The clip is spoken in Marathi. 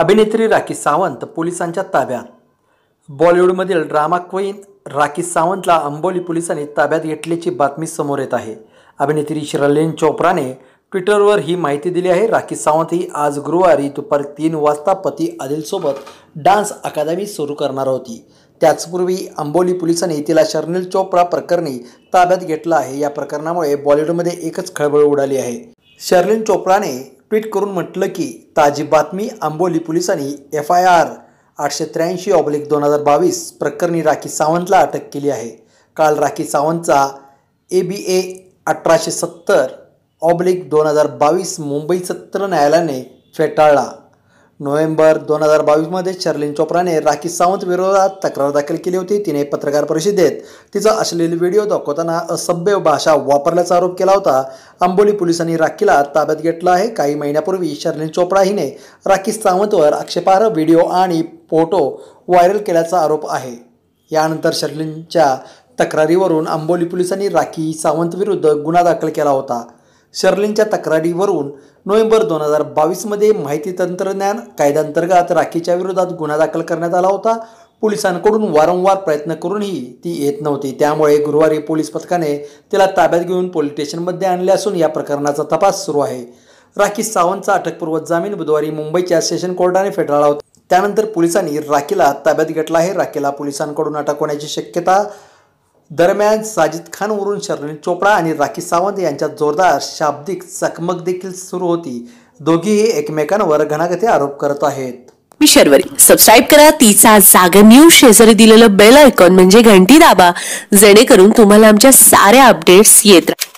अभिनेत्री राखी सावंत पोलिसांच्या ताब्यात बॉलिवूडमधील ड्रामा क्वीन राखी सावंतला अंबोली पोलिसांनी ताब्यात घेतल्याची बातमी समोर येत आहे अभिनेत्री श्रलेन चोप्राने ट्विटरवर ही माहिती दिली आहे राखी सावंत ही आज गुरुवारी दुपारी तीन वाजता पती आदिलसोबत डान्स अकादमी सुरू करणार होती त्याचपूर्वी अंबोली पोलिसांनी तिला शर्निल चोप्रा प्रकरणी ताब्यात घेतलं आहे या प्रकरणामुळे बॉलिवूडमध्ये एकच खळबळ उडाली आहे शर्लिन चोप्राने ट्विट करून म्हटलं की ताजी बातमी आंबोली पोलिसांनी एफ आय आर आठशे त्र्याऐंशी ऑब्लिक दोन हजार बावीस प्रकरणी राखी सावंतला अटक केली आहे काल राखी सावंतचा ए बी ए अठराशे सत्तर ऑब्लिक दोन हजार बावीस मुंबई सत्र न्यायालयाने फेटाळला नोव्हेंबर दोन हजार बावीसमध्ये शर्लिन चोप्राने राखी सावंत विरोधात तक्रार दाखल केली होती तिने पत्रकार परिषदेत तिचा अश्लील व्हिडिओ दाखवताना असभ्य भाषा वापरल्याचा आरोप केला होता आंबोली पोलिसांनी राखीला ताब्यात घेतलं आहे काही महिन्यापूर्वी शर्लिन चोप्रा हिने राखी सावंतवर आक्षेपार्ह व्हिडिओ आणि फोटो व्हायरल केल्याचा आरोप आहे यानंतर शर्लिनच्या तक्रारीवरून आंबोली पोलिसांनी राखी सावंत विरुद्ध गुन्हा दाखल केला होता शर्लिनच्या तक्रारीवरून नोव्हेंबर दोन हजार बावीसमध्ये माहिती तंत्रज्ञान कायद्यांतर्गत राखीच्या विरोधात गुन्हा दाखल करण्यात आला होता पोलिसांकडून वारंवार प्रयत्न करूनही ती येत नव्हती त्यामुळे गुरुवारी पोलीस पथकाने तिला ताब्यात घेऊन पोलीस स्टेशनमध्ये आणले असून या प्रकरणाचा तपास सुरू आहे राखी सावंतचा अटकपूर्व जामीन बुधवारी मुंबईच्या सेशन कोर्टाने फेटाळला होता त्यानंतर पोलिसांनी राखीला ताब्यात घेतला आहे राखीला पोलिसांकडून अटक होण्याची शक्यता दरम्यान साजिद खानवरून शर्लिन चोपडा आणि राखी सावंत यांच्यात जोरदार शाब्दिक चकमक देखील सुरू होती दोघीही एकमेकांवर घणाघती आरोप करत आहेत शर्वरी सबस्क्राईब करा तिचा जाग न्यूज शेजारी दिलेलं बेल आयकॉन म्हणजे घंटी दाबा जेणेकरून तुम्हाला आमच्या साऱ्या अपडेट्स येत